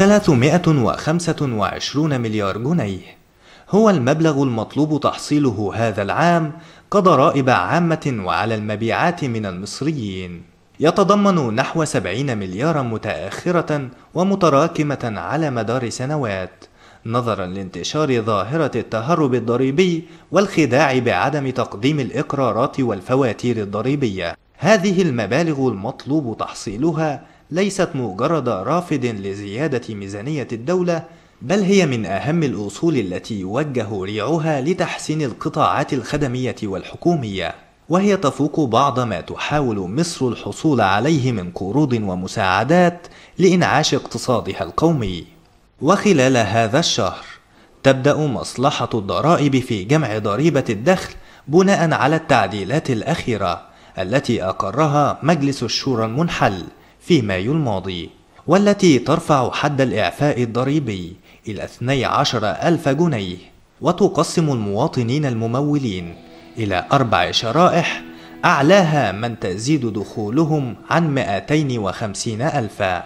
325 مليار جنيه هو المبلغ المطلوب تحصيله هذا العام كضرائب عامة وعلى المبيعات من المصريين يتضمن نحو 70 مليارا متأخرة ومتراكمة على مدار سنوات نظرا لانتشار ظاهرة التهرب الضريبي والخداع بعدم تقديم الإقرارات والفواتير الضريبية هذه المبالغ المطلوب تحصيلها ليست مجرد رافض لزيادة ميزانية الدولة بل هي من أهم الأصول التي يوجه ريعها لتحسين القطاعات الخدمية والحكومية وهي تفوق بعض ما تحاول مصر الحصول عليه من قروض ومساعدات لإنعاش اقتصادها القومي وخلال هذا الشهر تبدأ مصلحة الضرائب في جمع ضريبة الدخل بناء على التعديلات الأخيرة التي أقرها مجلس الشورى المنحل في مايو الماضي والتي ترفع حد الإعفاء الضريبي إلى 12 ألف جنيه وتقسم المواطنين الممولين إلى أربع شرائح أعلاها من تزيد دخولهم عن 250 ألفا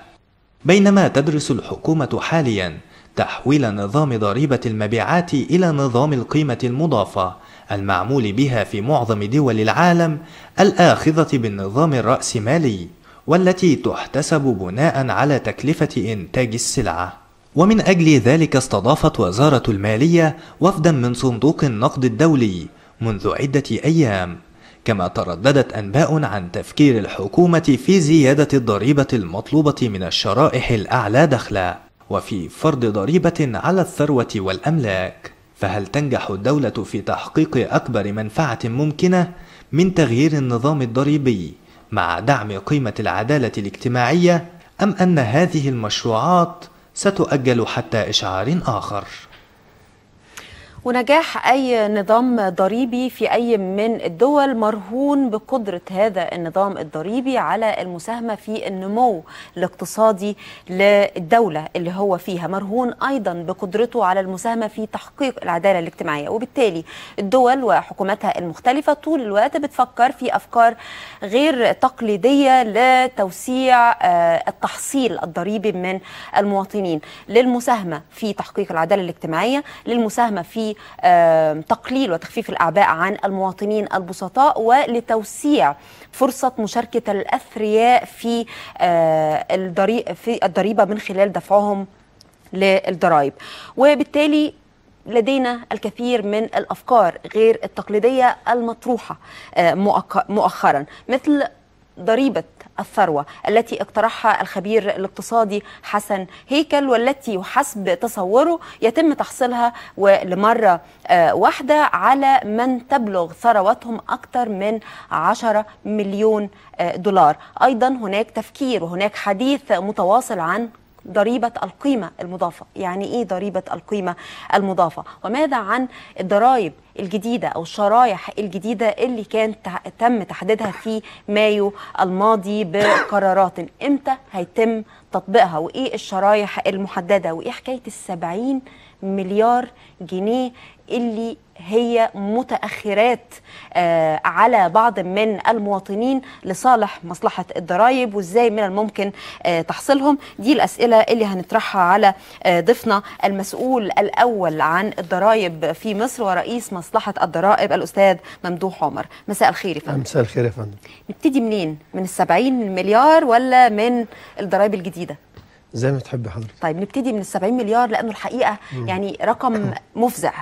بينما تدرس الحكومة حاليا تحويل نظام ضريبة المبيعات إلى نظام القيمة المضافة المعمول بها في معظم دول العالم الآخذة بالنظام الرأسمالي والتي تحتسب بناء على تكلفة إنتاج السلعة ومن أجل ذلك استضافت وزارة المالية وفدا من صندوق النقد الدولي منذ عدة أيام كما ترددت أنباء عن تفكير الحكومة في زيادة الضريبة المطلوبة من الشرائح الأعلى دخلا وفي فرض ضريبة على الثروة والأملاك فهل تنجح الدولة في تحقيق أكبر منفعة ممكنة من تغيير النظام الضريبي مع دعم قيمة العدالة الاجتماعية أم أن هذه المشروعات ستؤجل حتى إشعار آخر؟ ونجاح أي نظام ضريبي في أي من الدول مرهون بقدرة هذا النظام الضريبي على المساهمة في النمو الاقتصادي للدولة اللي هو فيها مرهون أيضا بقدرته على المساهمة في تحقيق العدالة الاجتماعية وبالتالي الدول وحكوماتها المختلفة طول الوقت بتفكر في أفكار غير تقليدية لتوسيع آه، التحصيل الضريبي من المواطنين للمساهمة في تحقيق العدالة الاجتماعية للمساهمة في لتقليل وتخفيف الأعباء عن المواطنين البسطاء ولتوسيع فرصة مشاركة الأثرياء آه، في الضريبة من خلال دفعهم للضرائب وبالتالي لدينا الكثير من الافكار غير التقليديه المطروحه آه، مؤخرا مثل ضريبه الثروة التي اقترحها الخبير الاقتصادي حسن هيكل والتي وحسب تصوره يتم تحصيلها لمرة آه، واحدة على من تبلغ ثروتهم أكثر من 10 مليون آه، دولار أيضا هناك تفكير وهناك حديث متواصل عن ضريبة القيمة المضافة يعني إيه ضريبة القيمة المضافة وماذا عن الضرائب الجديدة أو الشرايح الجديدة اللي كان تم تحديدها في مايو الماضي بقرارات إمتى هيتم تطبيقها وإيه الشرايح المحددة وإيه حكاية السبعين مليار جنيه اللي هي متأخرات آه، على بعض من المواطنين لصالح مصلحة الضرائب وازاي من الممكن آه، تحصيلهم دي الأسئلة اللي هنطرحها على آه، ضيفنا المسؤول الأول عن الضرائب في مصر ورئيس مصلحة الضرائب الأستاذ ممدوح عمر مساء الخير يا فندم مساء الخير يا فندم نبتدي منين من السبعين مليار ولا من الضرائب الجديدة زي ما تحب حضرتك طيب نبتدي من ال 70 مليار لانه الحقيقه مم. يعني رقم مفزع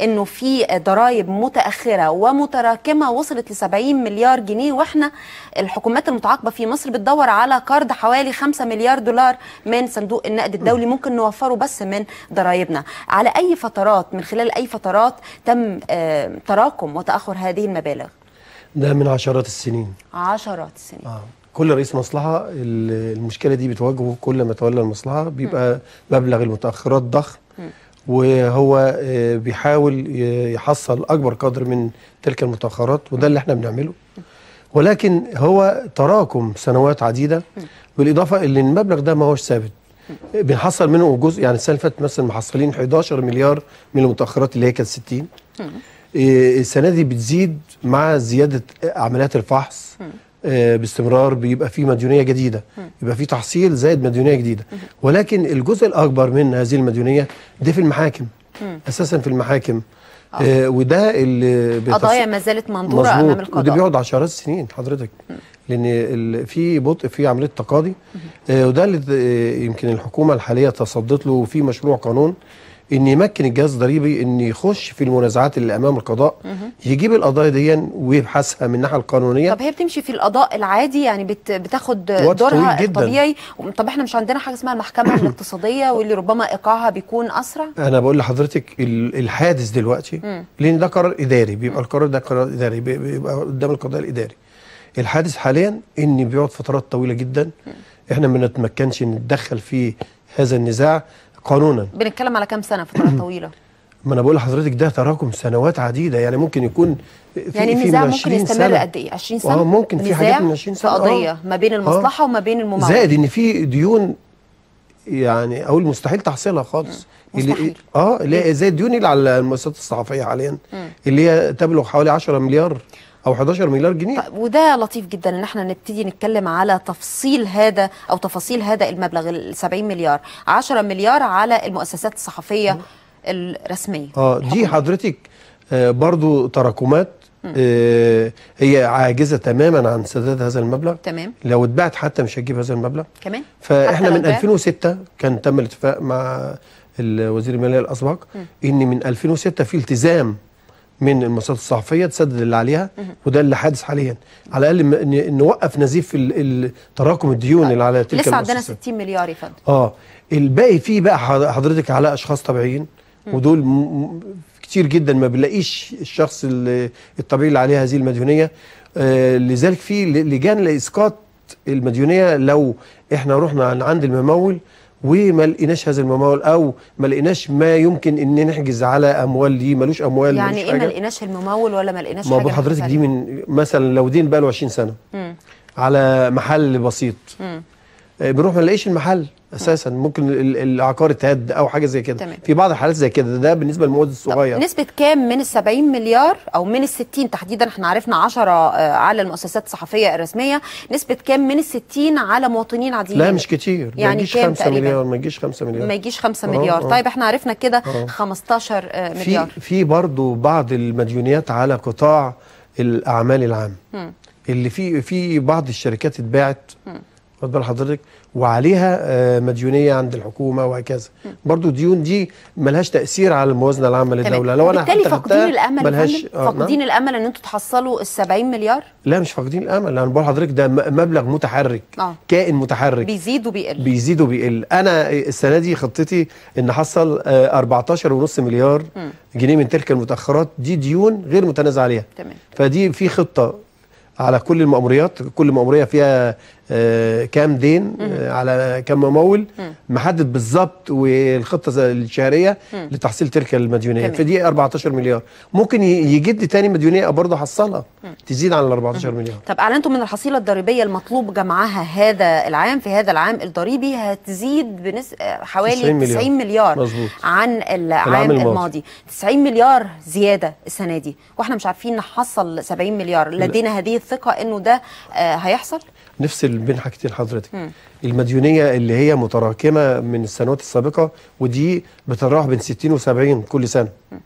انه في ضرائب متاخره ومتراكمه وصلت ل 70 مليار جنيه واحنا الحكومات المتعاقبه في مصر بتدور على قرض حوالي 5 مليار دولار من صندوق النقد الدولي ممكن نوفره بس من ضرايبنا على اي فترات من خلال اي فترات تم آه، تراكم وتاخر هذه المبالغ ده من عشرات السنين عشرات السنين آه. كل رئيس مصلحه المشكله دي بتواجهه كل ما تولى المصلحه بيبقى مبلغ المتاخرات ضخم وهو آه، بيحاول يحصل اكبر قدر من تلك المتاخرات وده اللي احنا بنعمله ولكن هو تراكم سنوات عديده بالاضافه ان المبلغ ده ما هوش ثابت بنحصل منه جزء يعني السنه اللي فاتت مثلا محصلين 11 مليار من المتاخرات اللي هي كانت 60 آه، السنه دي بتزيد مع زياده عمليات الفحص آه، باستمرار بيبقى في مديونيه جديده يبقى في تحصيل زائد مديونيه جديده ولكن الجزء الاكبر من هذه المديونيه ده في المحاكم اساسا في المحاكم آه, آه، وده اللي قضايا ما زالت منظوره امام القضاء وده بيقعد عشرات السنين حضرتك لان في بطء في عمليه تقاضي آه وده اللي آه، يمكن الحكومه الحاليه تصدت له في مشروع قانون ان يمكن الجهاز الضريبي ان يخش في المنازعات اللي امام القضاء يجيب القضايا دي ويبحثها من الناحيه القانونيه طب هي بتمشي في القضاء العادي يعني بت بتاخد دورها الطبيعي طب احنا مش عندنا حاجه اسمها المحكمه الاقتصاديه واللي ربما ايقاعها بيكون اسرع انا بقول لحضرتك الحادث دلوقتي لان ده قرار اداري بيبقى القرار ده قرار اداري بيبقى قدام القضاء الاداري الحادث حاليا ان بيقعد فترات طويله جدا احنا ما نتمكنش نتدخل في هذا النزاع قانونا بنتكلم على كام سنه فتره طويله ما انا بقول لحضرتك ده تراكم سنوات عديده يعني ممكن يكون في يعني النزاع ممكن يستمر قد ايه 20 سنه اه ممكن في حاجات من 20 سنه في قضيه آه. ما بين المصلحه آه وما بين الممول زائد ان في ديون يعني اقول مستحيل تحصيلها خالص مستحيل. اللي اه اللي هي زي الديون اللي على المؤسسات الصحفيه حاليا اللي هي تبلغ حوالي 10 مليار او 11 مليار جنيه طيب، وده لطيف جدا ان احنا نبتدي نتكلم على تفصيل هذا او تفاصيل هذا المبلغ ال 70 مليار 10 مليار على المؤسسات الصحفيه الرسميه اه دي حضرتك آه برضو تراكمات آه هي عاجزه تماما عن سداد هذا المبلغ تمام لو اتبعت حتى مش هتجيب هذا المبلغ كمان فاحنا من 2006 كان تم الاتفاق مع الوزير الماليه الاسبق ان من 2006 في التزام من المؤسسات الصحفيه تسدد اللي عليها وده اللي حادث حاليا على الاقل نوقف نزيف تراكم الديون آه. اللي على تلك لسه عندنا 60 مليار يا فندم اه الباقي فيه بقى حضرتك على اشخاص طبيعيين ودول كتير جدا ما بنلاقيش الشخص الطبيعي اللي عليه هذه المديونيه آه لذلك في لجان لاسقاط المديونيه لو احنا رحنا عند الممول وما لقيناش هذا الممول او ما لقيناش ما يمكن ان نحجز على اموال ليه ملوش اموال يعني ايه ما لقيناش الممول ولا ما لقيناش ما حاجه حضرتك دي من مثلا لو دين بقى له 20 سنه مم. على محل بسيط مم. آه، بنروح ما نلاقيش المحل اساسا ممكن العقار اتهد او حاجه زي كده تمام. في بعض الحالات زي كده ده بالنسبه للمواد الصغيره نسبه كام من ال 70 مليار او من ال 60 تحديدا احنا عرفنا 10 آه، على المؤسسات الصحفيه الرسميه نسبه كام من ال 60 على مواطنين عاديين لا مش كتير يعني ما يجيش 5 مليار ما يجيش 5 مليار ما يجيش 5 آه، مليار آه. طيب احنا عرفنا كده 15 مليار في في برضه بعض المديونيات على قطاع الاعمال العام اللي في في بعض الشركات اتباعت واخد بال حضرتك وعليها آه، مديونيه عند الحكومه وهكذا برضو ديون دي ملهاش تاثير على الموازنه العامه للدوله لو انا بالتالي فاقدين الامل ملهاش آه، نعم. فاقدين الامل ان انتوا تحصلوا ال 70 مليار لا مش فاقدين الامل انا بقول لحضرتك ده مبلغ متحرك آه. كائن متحرك بيزيد وبيقل بيزيد وبيقل انا السنه دي خطتي ان احصل 14.5 آه، مليار م. جنيه من تلك المتاخرات دي ديون غير متنازع عليها تمام فدي في خطه على كل المأموريات كل مأمورية فيها آه، كام دين آه، على كام ممول محدد بالظبط والخطه الشهريه لتحصيل تلك المديونيه فدي 14 مليار ممكن يجد تاني مديونيه برضه حصلها تزيد عن ال 14 مليار طب اعلنتم ان الحصيله الضريبيه المطلوب جمعها هذا العام في هذا العام الضريبي هتزيد بنسبه حوالي 90 مليار, 90 مليار مزبوط. عن العام الماضي. الماضي 90 مليار زياده السنه دي واحنا مش عارفين نحصل 70 مليار لدينا هذه الثقه انه ده آه، هيحصل نفصل بين حاجتين حضرتك مم. المديونيه اللي هي متراكمه من السنوات السابقه ودي بتتراوح بين 60 و70 كل سنه مم.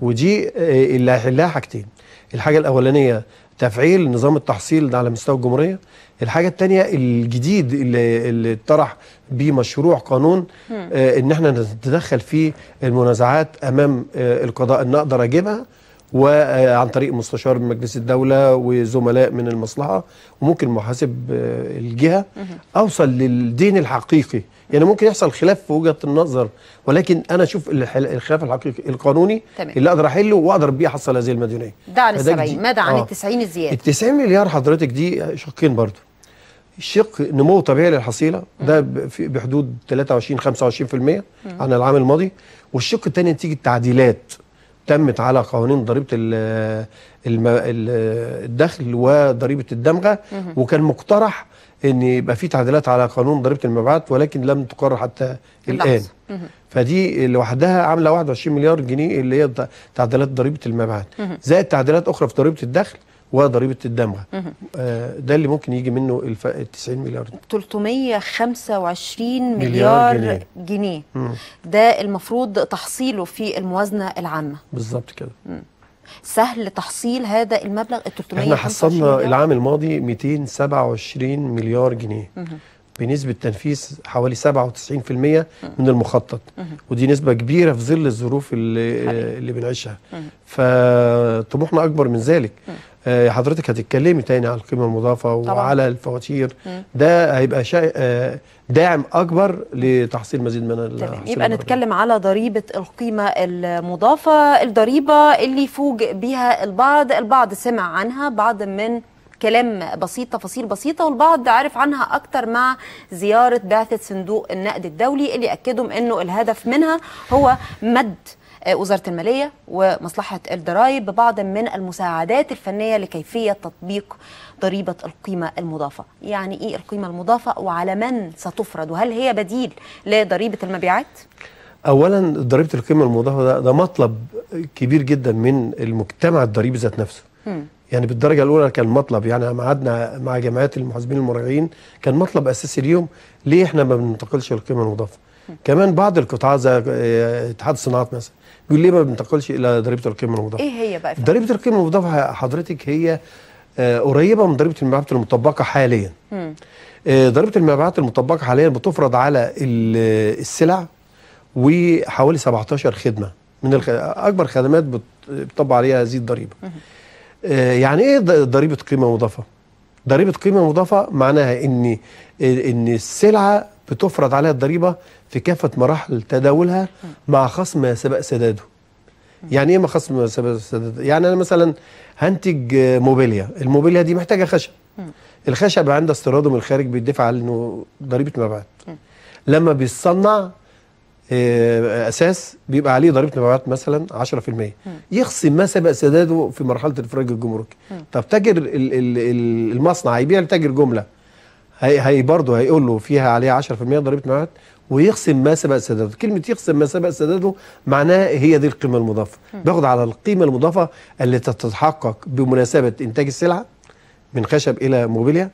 ودي آه، اللي هيحلها حاجتين الحاجه الاولانيه تفعيل نظام التحصيل ده على مستوى الجمهوريه الحاجه الثانيه الجديد اللي, اللي اتطرح بيه مشروع قانون آه ان احنا نتدخل في المنازعات امام آه القضاء ان اقدر اجيبها وعن طريق مستشار من مجلس الدولة وزملاء من المصلحة وممكن محاسب آه، الجهة أوصل للدين الحقيقي يعني ممكن يحصل خلاف في وجهة النظر ولكن أنا أشوف الخلاف الحقيقي القانوني تمام. اللي أقدر أحله وأقدر بيه أحصل هذه المديونية ده عن السبعين آه. ماذا عن التسعين الزيادة التسعين مليار حضرتك دي شقين برضو الشق نمو طبيعي للحصيله ده بحدود 23 25% عن العام الماضي والشق الثاني نتيجه تعديلات تمت على قوانين ضريبه الدخل وضريبه الدمغه وكان مقترح ان يبقى في تعديلات على قانون ضريبه المبيعات ولكن لم تقرر حتى الان فدي لوحدها عامله 21 مليار جنيه اللي هي تعديلات ضريبه المبيعات زائد تعديلات اخرى في ضريبه الدخل وضريبه الدمغه آه، ده اللي ممكن يجي منه ال 90 مليار 325 مليار, مليار جنيه, جنيه. ده المفروض تحصيله في الموازنه العامه بالظبط كده مم. سهل تحصيل هذا المبلغ ال 325 احنا حصلنا العام الماضي 227 مليار جنيه مم. بنسبة تنفيذ حوالي 97% من المخطط ودي نسبة كبيرة في ظل الظروف اللي, اللي بنعيشها فطموحنا أكبر من ذلك آه، حضرتك هتتكلمي تاني على القيمه المضافه طبعا. وعلى الفواتير ده هيبقى شيء آه، داعم اكبر لتحصيل مزيد من تمام يبقى نتكلم على ضريبه القيمه المضافه الضريبه اللي فوج بها البعض البعض سمع عنها بعض من كلام بسيط تفاصيل بسيطة والبعض عارف عنها أكتر مع زيارة بعثة صندوق النقد الدولي اللي أكدوا أنه الهدف منها هو مد آه، وزارة المالية ومصلحة الضرائب ببعض من المساعدات الفنية لكيفية تطبيق ضريبة القيمة المضافة يعني إيه القيمة المضافة وعلى من ستفرض وهل هي بديل لضريبة المبيعات؟ أولا ضريبة القيمة المضافة ده, ده مطلب كبير جدا من المجتمع الضريبي ذات نفسه يعني بالدرجه الاولى كان مطلب يعني قعدنا مع جمعيات المحاسبين المراجعين كان مطلب اساسي ليهم ليه احنا ما بننتقلش للقيمه المضافه كمان بعض القطاعات زي آه، اتحاد الصناعات مثلا بيقول ليه ما بننتقلش الى ضريبه القيمه المضافه ايه هي بقى ضريبه القيمه المضافه حضرتك هي آه، قريبه من ضريبه المبيعات المطبقه حاليا ضريبه آه، المبيعات المطبقه حاليا بتفرض على السلع وحوالي 17 خدمه من اكبر خدمات بتطبق عليها هذه الضريبه آه، يعني ايه ضريبه قيمه مضافه ضريبه قيمه مضافه معناها ان ان السلعه بتفرض عليها الضريبه في كافه مراحل تداولها مع خصم ما سبق سداده يعني ايه ما خصم سبق سداده يعني انا مثلا هنتج موبيليا الموبيليا دي محتاجه خشب الخشب عند استيراده من الخارج بيدفع عنه ضريبه مبيعات لما بيتصنع آه، اساس بيبقى عليه ضريبه مبيعات مثلا 10% م. يخصم ما سبق سداده في مرحله الفرج الجمركي طب تاجر المصنع هيبيع لتاجر جمله هي, هي برضه هيقول له فيها عليها 10% ضريبه مبيعات ويخصم ما سبق سداده كلمه يخصم ما سبق سداده معناها هي دي القيمه المضافه باخد على القيمه المضافه اللي تتحقق بمناسبه انتاج السلعه من خشب الى موبيليا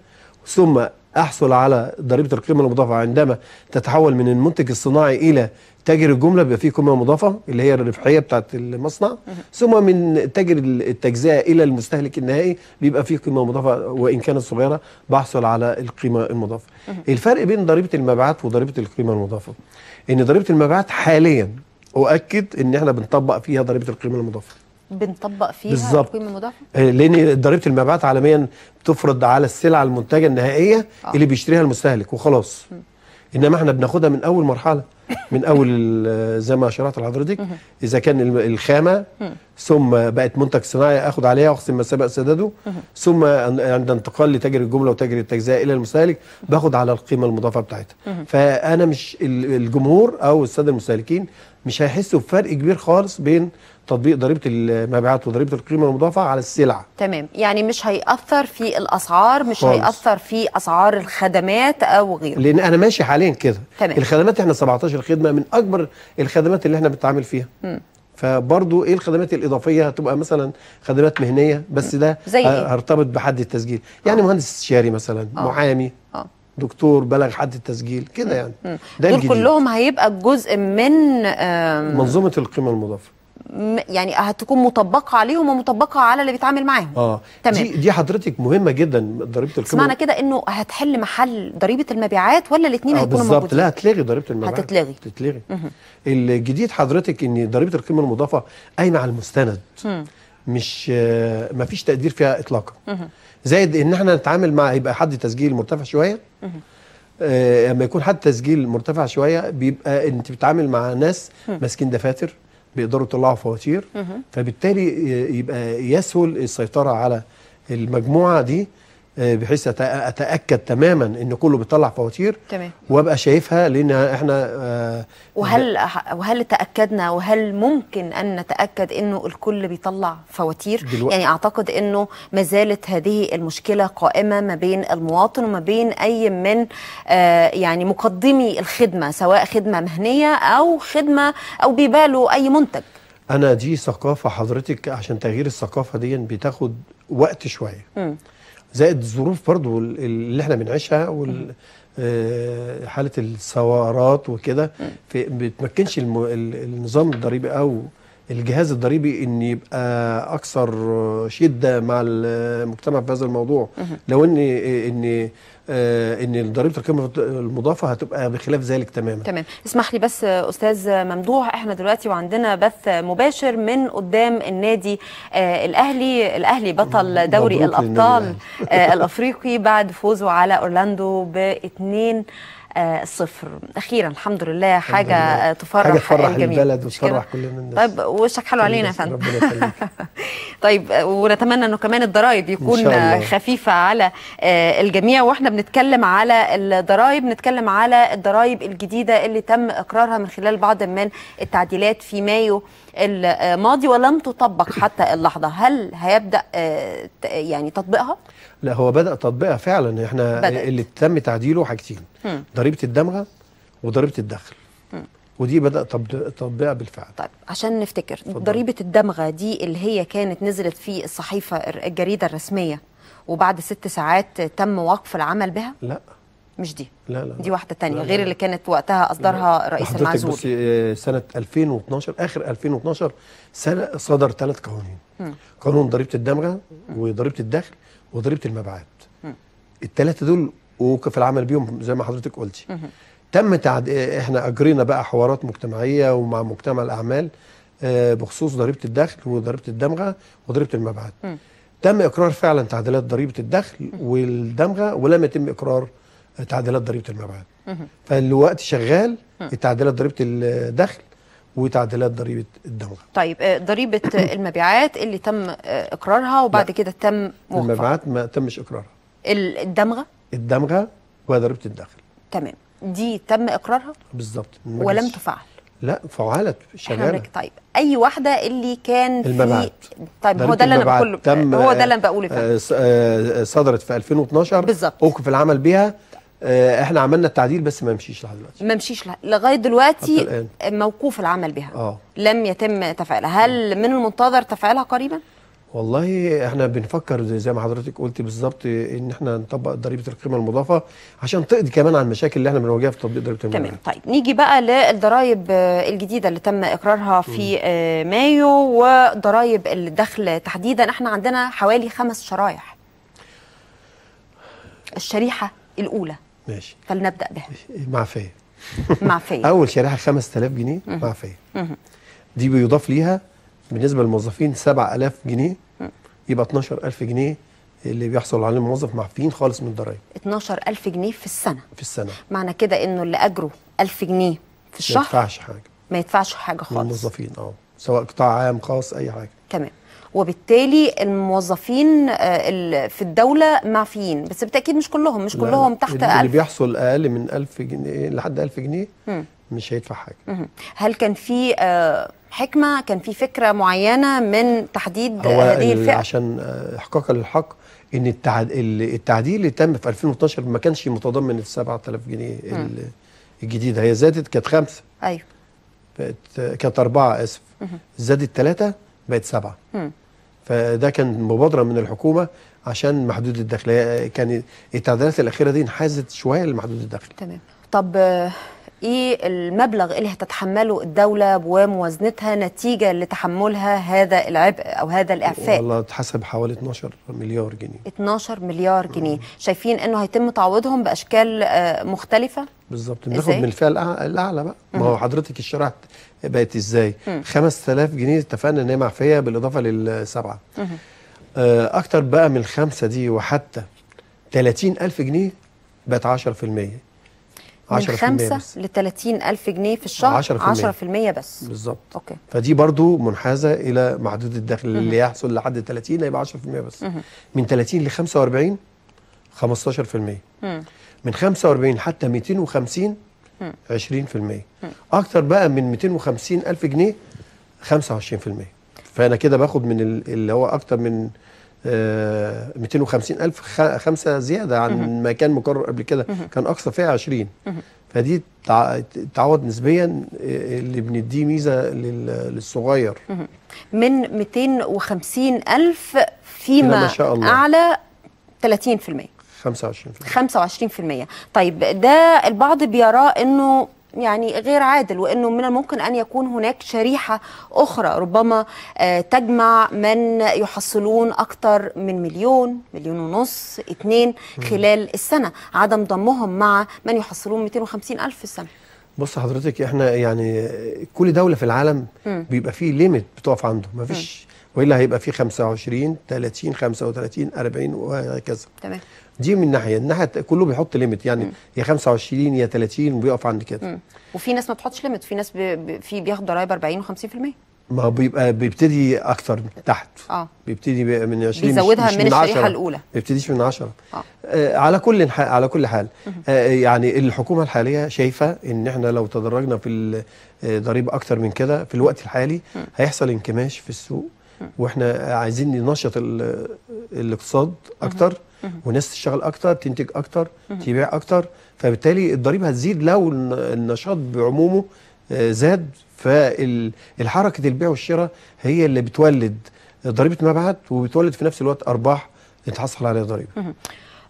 ثم احصل على ضريبه القيمه المضافه عندما تتحول من المنتج الصناعي الى تاجر الجمله بيبقى فيه قيمه مضافه اللي هي الربحيه بتاعه المصنع ثم من تاجر التجزئه الى المستهلك النهائي بيبقى فيه قيمه مضافه وان كانت صغيره بحصل على القيمه المضافه الفرق بين ضريبه المبيعات وضريبه القيمه المضافه ان ضريبه المبيعات حاليا اؤكد ان احنا بنطبق فيها ضريبه القيمه المضافه بنطبق فيها بالظبط القيمه المضافه آه، لان ضريبه المبيعات عالميا بتفرض على السلعه المنتجه النهائيه آه. اللي بيشتريها المستهلك وخلاص م. انما احنا بناخدها من اول مرحله من اول آه، زي ما شرحت لحضرتك اذا كان الخامه ثم بقت منتج صناعي اخد عليها واخصم ما سبق سداده ثم عند انتقال لتاجر الجمله وتاجر التجزئه الى المستهلك باخد على القيمه المضافه بتاعتها فانا مش الجمهور او الساده المستهلكين مش هيحسوا بفرق كبير خالص بين تطبيق ضريبه المبيعات وضريبه القيمه المضافه على السلع تمام يعني مش هيأثر في الاسعار مش خالص. هيأثر في اسعار الخدمات او غيره لان انا ماشي حاليا كده تمام. الخدمات احنا 17 خدمه من اكبر الخدمات اللي احنا بنتعامل فيها م. فبرضو ايه الخدمات الاضافيه هتبقى مثلا خدمات مهنيه بس ده زي إيه؟ هرتبط بحد التسجيل يعني آه. مهندس استشاري مثلا آه. محامي آه. دكتور بلغ حد التسجيل كده يعني ده دول الجديد. كلهم هيبقى جزء من منظومه القيمه المضافه يعني هتكون مطبقه عليهم ومطبقه على اللي بيتعامل معاهم اه تمام دي, دي حضرتك مهمه جدا ضريبه القيمه معنى كده انه هتحل محل ضريبه المبيعات ولا الاثنين آه هيكونوا موجودين بالظبط لا هتلغي ضريبه المبيعات هتتلغي هتتلغي الجديد حضرتك ان ضريبه القيمه المضافه قايمه على المستند مم. مش آه، ما فيش تقدير فيها اطلاقا زائد ان احنا نتعامل مع يبقى حد تسجيل مرتفع شويه آه، لما يكون حد تسجيل مرتفع شويه بيبقى انت بتتعامل مع ناس ماسكين دفاتر بيقدروا يطلعوا فواتير فبالتالي يبقى يسهل السيطره على المجموعه دي آه، بحيث اتاكد تماما ان كله بيطلع فواتير تمام وابقى شايفها لان احنا آه، وهل وهل تاكدنا وهل ممكن ان نتاكد انه الكل بيطلع فواتير دلوقتي. يعني اعتقد انه ما زالت هذه المشكله قائمه ما بين المواطن وما بين اي من آه، يعني مقدمي الخدمه سواء خدمه مهنيه او خدمه او بيبالوا اي منتج انا دي ثقافه حضرتك عشان تغيير الثقافه دي بتاخد وقت شويه زائد الظروف برضو اللي احنا بنعيشها وال آه، حاله الثورات وكده بتمكنش النظام الضريبي او الجهاز الضريبي ان يبقى اكثر شده مع المجتمع في هذا الموضوع لو ان ان آه، ان ضريبه القيمه المضافه هتبقى بخلاف ذلك تماما تمام اسمح لي بس استاذ ممدوح احنا دلوقتي وعندنا بث مباشر من قدام النادي آه، الاهلي الاهلي بطل دوري الابطال آه، الافريقي بعد فوزه على اورلاندو باثنين 2 صفر اخيرا الحمد لله حاجه الحمد لله. آه، تفرح حاجه تفرح البلد وتفرح كل الناس طيب وشك حلو علينا يا فندم طيب ونتمنى انه كمان الضرايب يكون خفيفه على آه، الجميع واحنا بنتكلم على الضرايب نتكلم على الضرايب الجديده اللي تم اقرارها من خلال بعض من التعديلات في مايو الماضي ولم تطبق حتى اللحظه هل هيبدا آه، يعني تطبيقها لا هو بدا تطبيقها فعلا احنا بدأت. اللي تم تعديله حاجتين ضريبه الدمغه وضريبه الدخل ودي بدا تطبيقها بالفعل طيب عشان نفتكر ضريبه الدمغه دي اللي هي كانت نزلت في الصحيفه الجريده الرسميه وبعد ست ساعات تم وقف العمل بها لا مش دي لا لا دي واحده تانية لا غير لا اللي كانت وقتها اصدرها لا. رئيس المعزول بصي آه، سنه 2012 اخر 2012 صدر ثلاث قوانين قانون ضريبه الدمغه وضريبه الدخل وضريبه المبيعات الثلاثه دول وقف العمل بيهم زي ما حضرتك قلتي تم تعد... احنا اجرينا بقى حوارات مجتمعيه ومع مجتمع الاعمال آه، بخصوص ضريبه الدخل وضريبه الدمغه وضريبه المبيعات تم اقرار فعلا تعديلات ضريبه الدخل والدمغه ولم يتم اقرار تعديلات ضريبه المبيعات فالوقت شغال تعديلات ضريبه الدخل وتعديلات ضريبه الدوله. طيب آه، ضريبه آه، المبيعات اللي تم آه، اقرارها وبعد لا. كده تم وقفها. المبيعات ما تمش اقرارها. الدمغه؟ الدمغه وضريبه الدخل. تمام دي تم اقرارها؟ بالظبط ولم تفعل. لا فعلت شغاله طيب اي واحده اللي كان المبعد. في طيب هو ده اللي انا بقوله هو ده اللي انا بقوله صدرت في 2012 بالظبط اوقف العمل بيها آه، احنا عملنا التعديل بس ما مشيش لحد دلوقتي ما مشيش لغايه دلوقتي موقوف العمل بها أوه. لم يتم تفعيلها هل من المنتظر تفعيلها قريبا والله احنا بنفكر زي ما حضرتك قلت بالظبط ان احنا نطبق ضريبه القيمه المضافه عشان تقضي كمان على المشاكل اللي احنا بنواجهها في تطبيق ضريبه القيمه تمام طيب نيجي بقى للضرائب الجديده اللي تم اقرارها في م. آه، مايو وضرائب الدخل تحديدا احنا عندنا حوالي خمس شرايح الشريحه الاولى ماشي فلنبدا بها إيه، معفيه معفيه اول شريحه 5000 جنيه معفيه دي بيضاف ليها بالنسبه للموظفين 7000 جنيه يبقى 12000 جنيه اللي بيحصل عليه الموظف معفيين خالص من الضرايب 12000 جنيه في السنه في السنه معنى كده انه اللي اجره 1000 جنيه في الشهر ما يدفعش حاجه ما يدفعش حاجه خالص للموظفين اه سواء قطاع عام خاص اي حاجه تمام وبالتالي الموظفين آه، في الدوله معفيين بس بالتاكيد مش كلهم مش كلهم تحت اللي بيحصل اقل من 1000 جنيه لحد 1000 جنيه م. مش هيدفع حاجه م. هل كان في آه، حكمه كان في فكره معينه من تحديد هذه الفئه عشان آه، احقاقا للحق ان التعديل اللي تم في 2012 ما كانش متضمن ال 7000 جنيه الجديده هي زادت كانت خمسه ايوه بقت كانت اربعه اسف زادت ثلاثه بقت سبعه فده كان مبادره من الحكومه عشان محدود الدخل كان التعديلات الاخيره دي انحازت شويه لمحدود الدخل تمام طب ايه المبلغ اللي هتتحمله الدوله وموازنتها نتيجه لتحملها هذا العبء او هذا الاعفاء والله اتحسب حوالي 12 مليار جنيه 12 مليار جنيه مم. شايفين انه هيتم تعويضهم باشكال آه، مختلفه بالظبط بناخد من الفئه الاعلى بقى ما هو حضرتك الشرح بقت ازاي 5000 جنيه اتفقنا ان هي معفيه بالاضافه للسبعه آه، اكتر بقى من الخمسه دي وحتى 30000 جنيه بقت 10% من 5 ل 30 ألف جنيه في الشهر 10%, 10 بس بالظبط اوكي فدي برضو منحازة إلى محدود الدخل مه. اللي يحصل لحد 30 هيبقى 10% بس مه. من 30 ل 45 15% مم. من 45 حتى 250 مه. 20% أكتر بقى من 250 ألف جنيه 25% فأنا كده باخد من اللي هو أكتر من 250 آه، ألف خمسة زيادة عن ما كان مقرر قبل كده كان أقصى فيها 20 فدي تعوض نسبيا آه، اللي بنديه ميزة للصغير من 250 ألف فيما شاء الله. أعلى 30% 25% 25% طيب ده البعض بيراه انه يعني غير عادل وانه من الممكن ان يكون هناك شريحه اخرى ربما آه، تجمع من يحصلون اكثر من مليون مليون ونص اثنين خلال السنه عدم ضمهم مع من يحصلون 250 الف في السنه بص حضرتك احنا يعني كل دوله في العالم بيبقى فيه ليميت بتقف عنده مفيش والا هيبقى فيه 25 30 35 40 وهكذا تمام دي من ناحيه الناحيه كله بيحط ليميت يعني م. يا 25 يا 30 وبيقف عند كده م. وفي ناس ما بتحطش ليميت في ناس بي في بياخد ضرايب 40 و50% ما بيبقى بيبتدي اكتر من تحت اه بيبتدي من 20 بيزودها مش من, من الشريحه الاولى ما بيبتديش من 10 آه. آه على كل على كل حال آه يعني الحكومه الحاليه شايفه ان احنا لو تدرجنا في الضريبه آه، اكتر من كده في الوقت الحالي م. هيحصل انكماش في السوق واحنا عايزين ننشط آه، الاقتصاد اكتر وناس تشتغل اكتر تنتج اكتر تبيع اكتر فبالتالي الضريبه هتزيد لو النشاط بعمومه آه، زاد فالحركه البيع والشراء هي اللي بتولد ضريبه مبعد وبتولد في نفس الوقت ارباح تحصل عليها ضريبه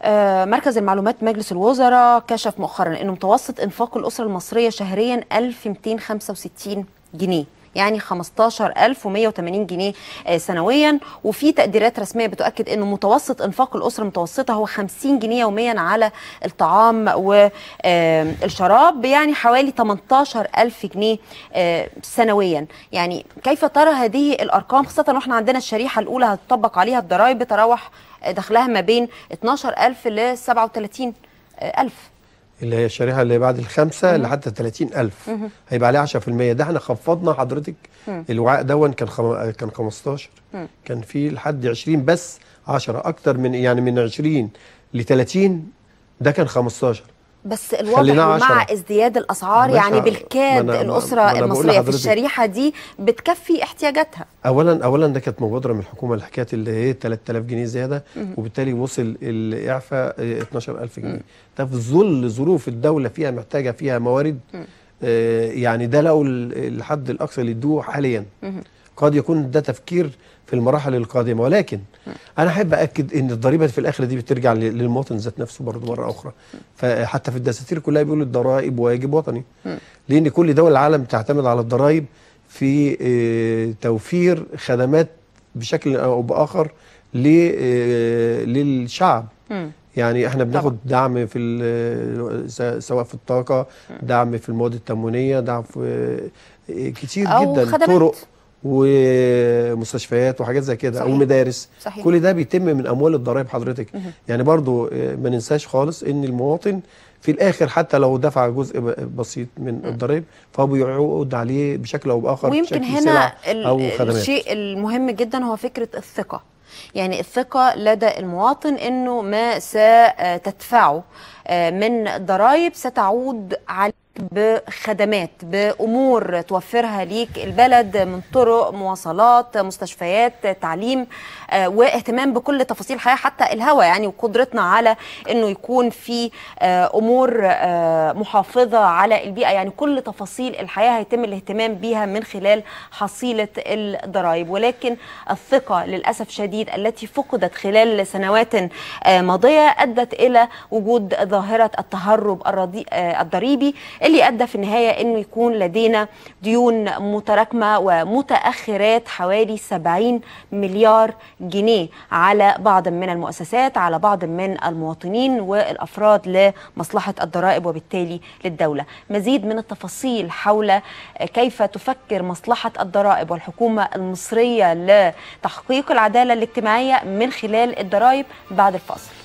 آه، مركز المعلومات مجلس الوزراء كشف مؤخرا ان متوسط انفاق الاسره المصريه شهريا 1265 جنيه يعني 15180 جنيه آه، سنويا وفي تقديرات رسميه بتؤكد انه متوسط انفاق الاسره المتوسطه هو 50 جنيه يوميا على الطعام والشراب يعني حوالي 18000 جنيه آه، سنويا يعني كيف ترى هذه الارقام خاصه واحنا عندنا الشريحه الاولى هتطبق عليها الضرائب بتراوح آه، دخلها ما بين 12000 ل 37000 اللي هي الشريحه اللي بعد الخمسه لحتى 30000 هيبقى عليها 10% ده احنا خفضنا حضرتك الوعاء دون كان خم... كان 15 كان في لحد 20 بس 10 اكتر من يعني من 20 ل 30 ده كان 15 بس الوضع مع ازدياد الاسعار يعني بالكاد منا الاسره منا المصريه في الشريحه دي بتكفي احتياجاتها اولا اولا ده كانت مبادره من الحكومه اللي اللي هي 3000 جنيه زياده وبالتالي وصل الاعفاء 12000 جنيه ده في ظل ظروف الدوله فيها محتاجه فيها موارد آه، يعني ده لو الحد الاقصى اللي يدوه حاليا قد يكون ده تفكير في المراحل القادمة ولكن أنا أحب أكد أن الضريبة في الآخر دي بترجع للمواطن ذات نفسه برضه مرة أخرى فحتى في الدساتير كلها بيقولوا الضرائب واجب وطني لأن كل دول العالم تعتمد على الضرائب في آه، توفير خدمات بشكل أو بآخر آه، للشعب يعني احنا بناخد طبعا. دعم في آه، سواء في الطاقه دعم في المواد التموينيه دعم في كتير جدا طرق ومستشفيات وحاجات زي كده او مدارس كل ده بيتم من اموال الضرائب حضرتك مه. يعني برضو آه، ما ننساش خالص ان المواطن في الاخر حتى لو دفع جزء بسيط من الضرائب فهو بيعود عليه بشكل او باخر ويمكن هنا أو خدمات. الشيء المهم جدا هو فكره الثقه يعني الثقة لدى المواطن أنه ما ستدفعه آه، آه، من ضرائب ستعود عليه بخدمات بامور توفرها ليك البلد من طرق مواصلات مستشفيات تعليم آه، واهتمام بكل تفاصيل الحياه حتى الهواء يعني وقدرتنا على انه يكون في آه، امور آه، محافظه على البيئه يعني كل تفاصيل الحياه هيتم الاهتمام بها من خلال حصيله الضرائب ولكن الثقه للاسف شديد التي فقدت خلال سنوات ماضيه ادت الى وجود ظاهره التهرب الضريبي اللي ادى في النهايه انه يكون لدينا ديون متراكمه ومتاخرات حوالي 70 مليار جنيه على بعض من المؤسسات على بعض من المواطنين والافراد لمصلحه الضرائب وبالتالي للدوله مزيد من التفاصيل حول كيف تفكر مصلحه الضرائب والحكومه المصريه لتحقيق العداله الاجتماعيه من خلال الضرائب بعد الفاصل